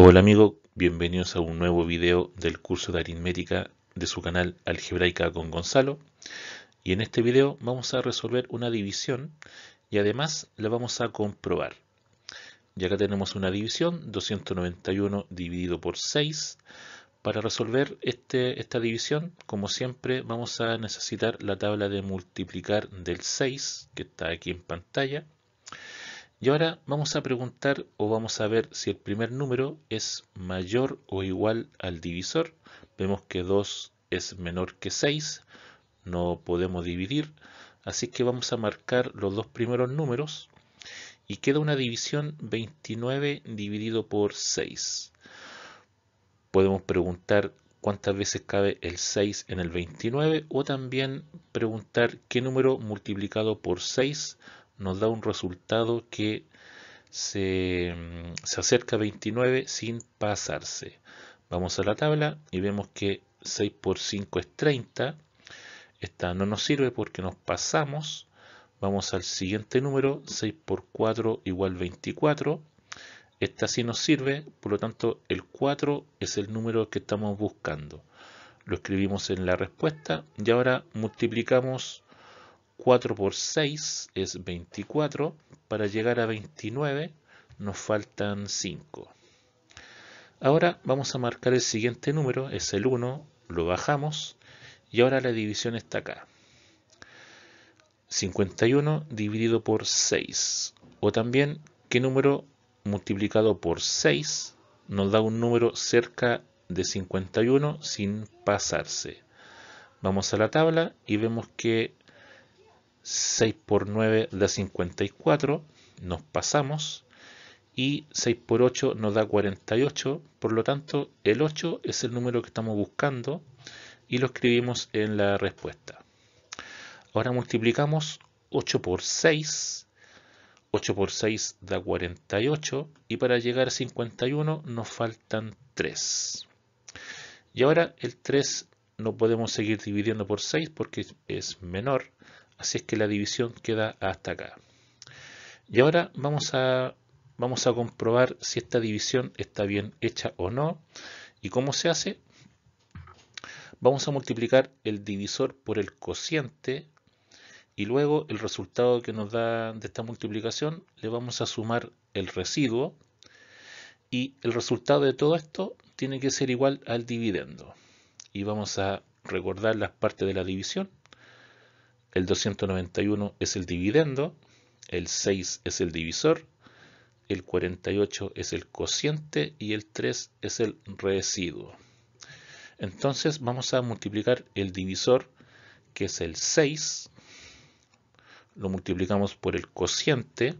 Hola amigo, bienvenidos a un nuevo video del curso de aritmética de su canal Algebraica con Gonzalo. Y en este video vamos a resolver una división y además la vamos a comprobar. Y acá tenemos una división, 291 dividido por 6. Para resolver este, esta división, como siempre, vamos a necesitar la tabla de multiplicar del 6, que está aquí en pantalla. Y ahora vamos a preguntar o vamos a ver si el primer número es mayor o igual al divisor. Vemos que 2 es menor que 6, no podemos dividir, así que vamos a marcar los dos primeros números y queda una división 29 dividido por 6. Podemos preguntar cuántas veces cabe el 6 en el 29 o también preguntar qué número multiplicado por 6 nos da un resultado que se, mm, acerca a 29 sin pasarse. Vamos a la tabla y vemos que 6 por 5 es 30. Esta no nos sirve porque nos pasamos. Vamos al siguiente número, 6 por 4 igual 24. Esta sí nos sirve, por lo tanto el 4 es el número que estamos buscando. Lo escribimos en la respuesta y ahora multiplicamos 4 por 6 es 24. Para llegar a 29 nos faltan 5. Ahora vamos a marcar el siguiente número, es el 1, lo bajamos y ahora la división está acá. 51 dividido por 6 o también qué número multiplicado por 6 nos da un número cerca de 51 sin pasarse. Vamos a la tabla y vemos que 6 por 9 da 54, nos pasamos, y 6 por 8 nos da 48, por lo tanto el 8 es el número que estamos buscando y lo escribimos en la respuesta. Ahora multiplicamos 8 por 6, 8 por 6 da 48 y para llegar a 51 nos faltan 3. Y ahora el 3 no podemos seguir dividiendo por 6 porque es menor, Así es que la división queda hasta acá. Y ahora vamos a, vamos a comprobar si esta división está bien hecha o no. ¿Y cómo se hace? Vamos a multiplicar el divisor por el cociente y luego el resultado que nos da de esta multiplicación le vamos a sumar el residuo y el resultado de todo esto tiene que ser igual al dividendo. Y vamos a recordar las partes de la división el 291 es el dividendo, el 6 es el divisor, el 48 es el cociente y el 3 es el residuo. Entonces vamos a multiplicar el divisor, que es el 6, lo multiplicamos por el cociente,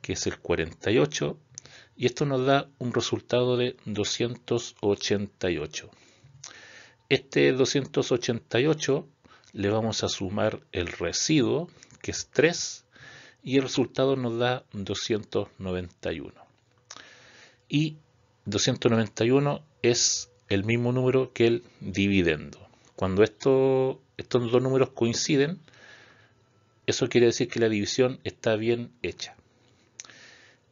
que es el 48, y esto nos da un resultado de 288. Este 288 le vamos a sumar el residuo, que es 3, y el resultado nos da 291. Y 291 es el mismo número que el dividendo. Cuando estos dos números coinciden, eso quiere decir que la división está bien hecha.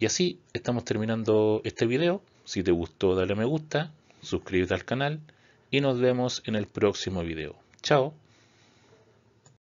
Y así estamos terminando este video. Si te gustó dale me gusta, suscríbete al canal y nos vemos en el próximo video. Chao.